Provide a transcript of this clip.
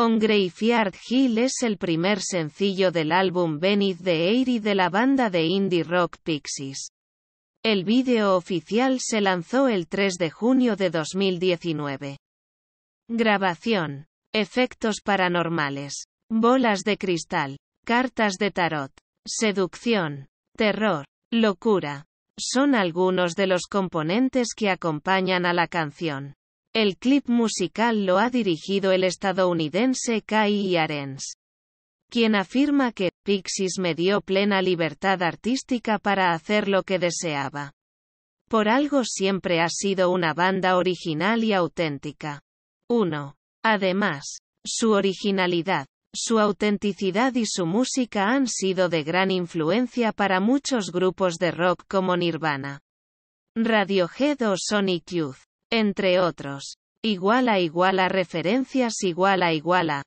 On Graveyard Hill es el primer sencillo del álbum Venice de Air de la banda de indie rock Pixies. El vídeo oficial se lanzó el 3 de junio de 2019. Grabación. Efectos paranormales. Bolas de cristal. Cartas de tarot. Seducción. Terror. Locura. Son algunos de los componentes que acompañan a la canción. El clip musical lo ha dirigido el estadounidense Kai Arens, quien afirma que Pixies me dio plena libertad artística para hacer lo que deseaba. Por algo siempre ha sido una banda original y auténtica. 1. Además, su originalidad, su autenticidad y su música han sido de gran influencia para muchos grupos de rock como Nirvana, Radiohead o Sonic Youth entre otros. Igual a igual a referencias igual a igual a